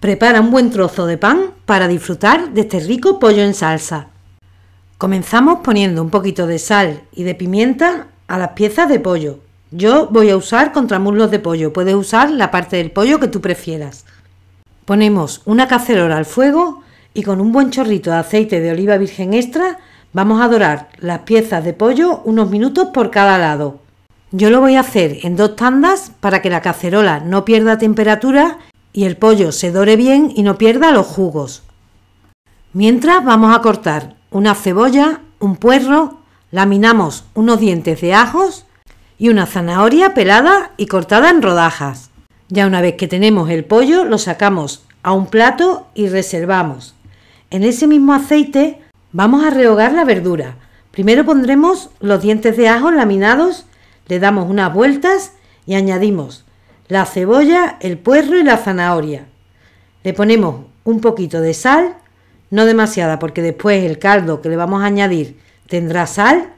Prepara un buen trozo de pan para disfrutar de este rico pollo en salsa. Comenzamos poniendo un poquito de sal y de pimienta a las piezas de pollo. Yo voy a usar contramuslos de pollo, puedes usar la parte del pollo que tú prefieras. Ponemos una cacerola al fuego y con un buen chorrito de aceite de oliva virgen extra vamos a dorar las piezas de pollo unos minutos por cada lado. Yo lo voy a hacer en dos tandas para que la cacerola no pierda temperatura y el pollo se dore bien y no pierda los jugos. Mientras vamos a cortar una cebolla, un puerro, laminamos unos dientes de ajos y una zanahoria pelada y cortada en rodajas. Ya una vez que tenemos el pollo lo sacamos a un plato y reservamos. En ese mismo aceite vamos a rehogar la verdura. Primero pondremos los dientes de ajo laminados, le damos unas vueltas y añadimos la cebolla, el puerro y la zanahoria. Le ponemos un poquito de sal, no demasiada, porque después el caldo que le vamos a añadir tendrá sal.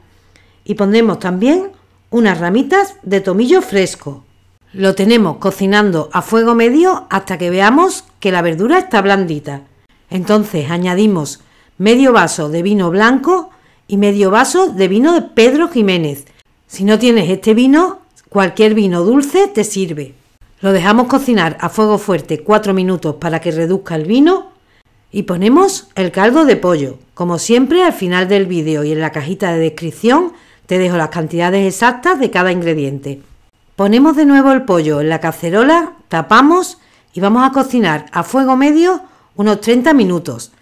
Y ponemos también unas ramitas de tomillo fresco. Lo tenemos cocinando a fuego medio hasta que veamos que la verdura está blandita. Entonces añadimos medio vaso de vino blanco y medio vaso de vino de Pedro Jiménez. Si no tienes este vino, cualquier vino dulce te sirve. Lo dejamos cocinar a fuego fuerte 4 minutos para que reduzca el vino y ponemos el caldo de pollo. Como siempre, al final del vídeo y en la cajita de descripción te dejo las cantidades exactas de cada ingrediente. Ponemos de nuevo el pollo en la cacerola, tapamos y vamos a cocinar a fuego medio unos 30 minutos,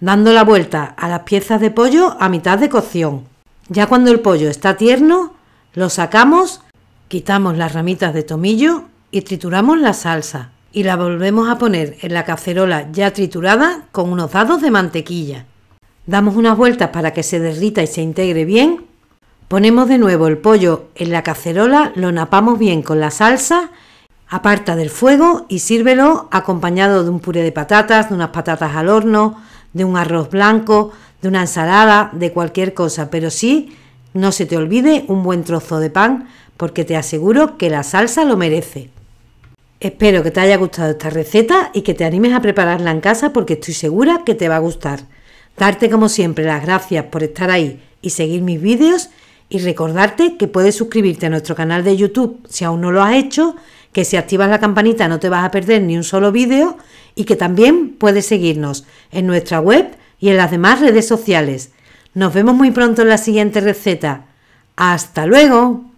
dando la vuelta a las piezas de pollo a mitad de cocción. Ya cuando el pollo está tierno, lo sacamos, quitamos las ramitas de tomillo y trituramos la salsa y la volvemos a poner en la cacerola ya triturada con unos dados de mantequilla. Damos unas vueltas para que se derrita y se integre bien. Ponemos de nuevo el pollo en la cacerola, lo napamos bien con la salsa, aparta del fuego y sírvelo acompañado de un puré de patatas, de unas patatas al horno, de un arroz blanco, de una ensalada, de cualquier cosa, pero sí, no se te olvide un buen trozo de pan porque te aseguro que la salsa lo merece. Espero que te haya gustado esta receta y que te animes a prepararla en casa porque estoy segura que te va a gustar. Darte como siempre las gracias por estar ahí y seguir mis vídeos y recordarte que puedes suscribirte a nuestro canal de YouTube si aún no lo has hecho, que si activas la campanita no te vas a perder ni un solo vídeo y que también puedes seguirnos en nuestra web y en las demás redes sociales. Nos vemos muy pronto en la siguiente receta. ¡Hasta luego!